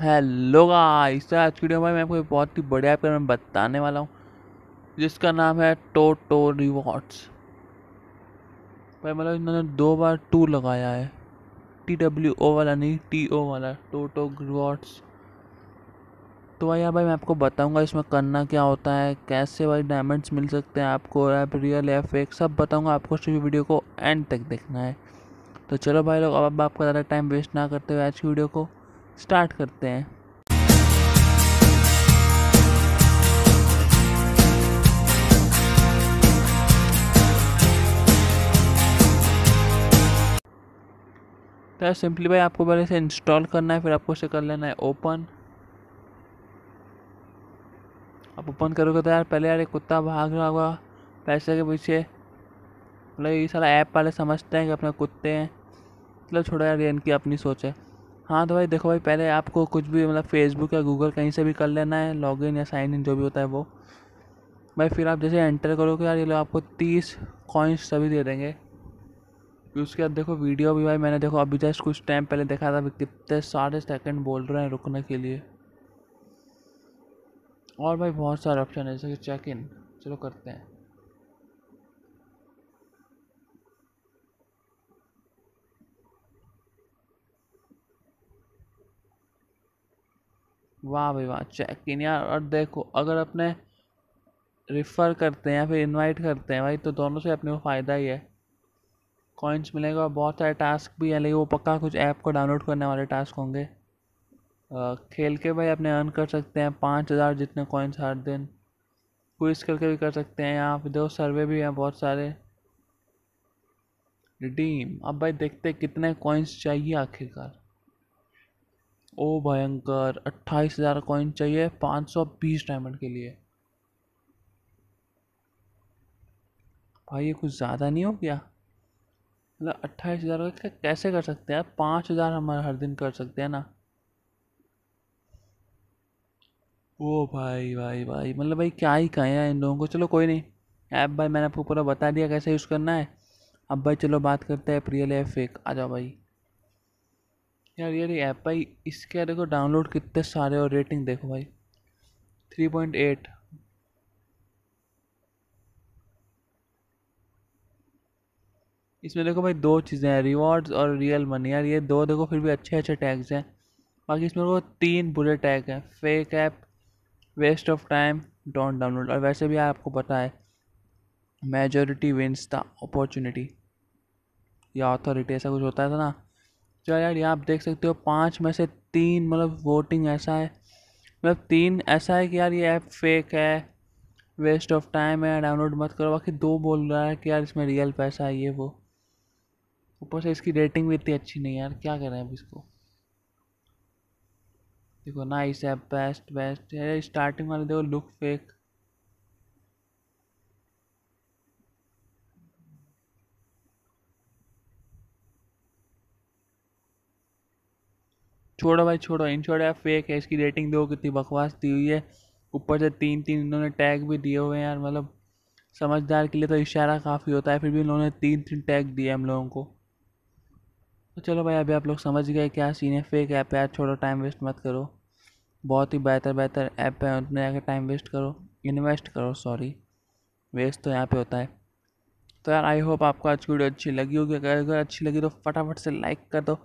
hello तो guys आज की वीडियो में मैं आपको बहुत ही बढ़िया ऐप मैं बताने वाला हूँ जिसका नाम है टोटो रिवॉर्ड्स भाई मतलब इन्होंने दो बार टू लगाया है टी डब्ल्यू ओ वाला नहीं टी ओ वाला टोटो रिवॉर्ड्स तो भाई यहाँ भाई मैं आपको बताऊँगा इसमें करना क्या होता है कैसे भाई डायमंड्स मिल सकते हैं आपको ऐप रियल या फेक सब बताऊँगा आपको सिर्फ वीडियो को एंड तक देखना है तो चलो भाई लोग अब आप आपका ज़्यादा टाइम वेस्ट ना करते हुए आज की वीडियो को स्टार्ट करते हैं तो सिंपली भाई आपको पहले से इंस्टॉल करना है फिर आपको इसे कर लेना है ओपन आप ओपन करोगे तो यार पहले यार एक कुत्ता भाग रहा होगा पैसे के पीछे मतलब ये सारा ऐप वाले समझते हैं कि अपने कुत्ते हैं मतलब छोड़ो यार ये इनकी अपनी सोच है हाँ तो भाई देखो भाई पहले आपको कुछ भी मतलब फेसबुक या गूगल कहीं से भी कर लेना है लॉगिन या साइन इन जो भी होता है वो भाई फिर आप जैसे एंटर करोगे यार ये लोग आपको तीस कॉइन्स सभी दे देंगे फिर उसके बाद देखो वीडियो भी भाई मैंने देखो अभी जस्ट कुछ टाइम पहले देखा था कितने साढ़े सेकंड बोल रहे हैं रुकने के लिए और भाई बहुत सारे ऑप्शन है जैसे कि चेक इन चलो करते हैं वाह भाई वाह चेक इन यार और देखो अगर अपने रिफ़र करते हैं या फिर इनवाइट करते हैं भाई तो दोनों से अपने को फ़ायदा ही है कॉइन्स मिलेंगे और बहुत सारे टास्क भी हैं लेकिन वो पक्का कुछ ऐप को डाउनलोड करने वाले टास्क होंगे खेल के भाई अपने अर्न कर सकते हैं पाँच हज़ार जितने कॉइन्स हर दिन क्विज करके भी कर सकते हैं यहाँ पर दो सर्वे भी हैं बहुत सारे रिडीम अब भाई देखते कितने कॉइन्स चाहिए आखिरकार ओ भयंकर अट्ठाईस हज़ार कॉइन चाहिए पाँच सौ बीस डायमंड के लिए भाई ये कुछ ज़्यादा नहीं हो गया मतलब अट्ठाईस हज़ार का कैसे कर सकते हैं पाँच हज़ार हम हर दिन कर सकते हैं ना ओ भाई भाई भाई मतलब भाई क्या ही कहें यार इन लोगों को चलो कोई नहीं ऐप भाई मैंने आपको पूरा बता दिया कैसे यूज़ करना है अब भाई चलो बात करते हैं प्रियल एफ फेक आ जाओ भाई यार ये ऐप भाई इसके देखो डाउनलोड कितने सारे और रेटिंग देखो भाई थ्री पॉइंट एट इसमें देखो भाई दो चीज़ें हैं रिवॉर्ड्स और रियल मनी यार ये दो देखो फिर भी अच्छे अच्छे टैग्स हैं बाकी इसमें वो तीन बुरे टैग हैं fake app waste of time don't download और वैसे भी आपको पता है मेजोरिटी विंस द अपॉर्चुनिटी या अथॉरिटी ऐसा कुछ होता है तो ना तो यार ये आप देख सकते हो पाँच में से तीन मतलब वोटिंग ऐसा है मतलब तीन ऐसा है कि यार ये ऐप फेक है वेस्ट ऑफ टाइम है डाउनलोड मत करो बाकी दो बोल रहा है कि यार इसमें रियल पैसा है ये वो ऊपर से इसकी रेटिंग भी इतनी अच्छी नहीं है यार क्या करें अब इसको देखो नाइस ऐप बेस्ट बेस्ट है स्टार्टिंग वाले देखो लुक फेक छोड़ो भाई छोड़ो इन छोड़ो ऐप फेक है इसकी रेटिंग दो कितनी बकवास दी हुई है ऊपर से तीन तीन इन्होंने टैग भी दिए हुए हैं यार मतलब समझदार के लिए तो इशारा काफ़ी होता है फिर भी उन्होंने तीन तीन टैग दिए हम लोगों को तो चलो भाई अभी आप लोग समझ गए क्या सीन है फेक ऐप है यार छोड़ो टाइम वेस्ट मत करो बहुत ही बेहतर बेहतर ऐप है उतने जाकर टाइम वेस्ट करो इन्वेस्ट करो सॉरी वेस्ट तो यहाँ पे होता है तो यार आई होप आपको आज की वीडियो अच्छी लगी होगी अगर अगर अच्छी लगी तो फटाफट से लाइक कर दो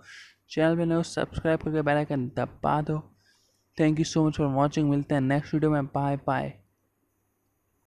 चैनल में नए सब्सक्राइब करके बेल आइकन दबा दो thank you so much for watching मिलते हैं नेक्स्ट वीडियो में बाय बाय